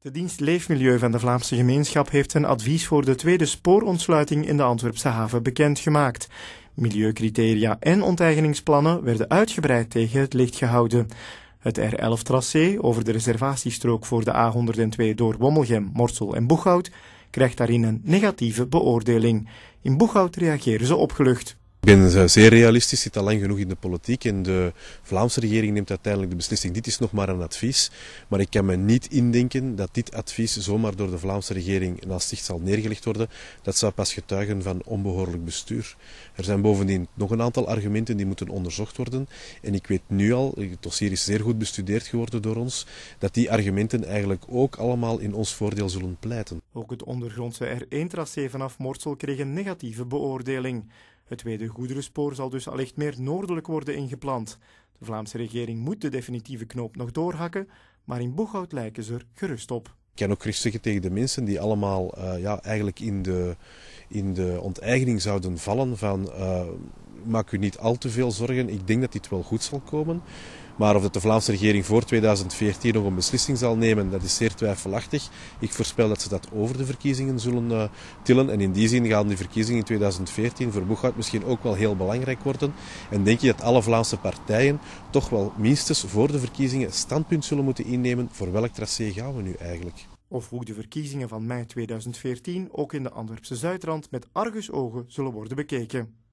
De dienst Leefmilieu van de Vlaamse gemeenschap heeft een advies voor de tweede spoorontsluiting in de Antwerpse haven bekendgemaakt. Milieucriteria en onteigeningsplannen werden uitgebreid tegen het licht gehouden. Het R11-tracé over de reservatiestrook voor de A102 door Wommelgem, Morsel en Boeghout krijgt daarin een negatieve beoordeling. In Boeghout reageren ze opgelucht. Ik ben eh, zeer realistisch, zit al lang genoeg in de politiek en de Vlaamse regering neemt uiteindelijk de beslissing. Dit is nog maar een advies, maar ik kan me niet indenken dat dit advies zomaar door de Vlaamse regering naast zich zal neergelegd worden. Dat zou pas getuigen van onbehoorlijk bestuur. Er zijn bovendien nog een aantal argumenten die moeten onderzocht worden en ik weet nu al, het dossier is zeer goed bestudeerd geworden door ons, dat die argumenten eigenlijk ook allemaal in ons voordeel zullen pleiten. Ook het ondergrondse R1-tracé vanaf Mortsel kreeg een negatieve beoordeling. Het tweede goederenspoor zal dus allicht meer noordelijk worden ingeplant. De Vlaamse regering moet de definitieve knoop nog doorhakken, maar in Boeghout lijken ze er gerust op. Ik kan ook gerust tegen de mensen die allemaal eh, ja, eigenlijk in de, in de onteigening zouden vallen van eh, maak u niet al te veel zorgen. Ik denk dat dit wel goed zal komen. Maar of de Vlaamse regering voor 2014 nog een beslissing zal nemen, dat is zeer twijfelachtig. Ik voorspel dat ze dat over de verkiezingen zullen eh, tillen. En in die zin gaan die verkiezingen in 2014 voor Boeghout misschien ook wel heel belangrijk worden. En denk je dat alle Vlaamse partijen toch wel minstens voor de verkiezingen standpunt zullen moeten innemen voor welk tracé gaan we nu eigenlijk? Of hoe de verkiezingen van mei 2014 ook in de Antwerpse Zuidrand met argusogen zullen worden bekeken.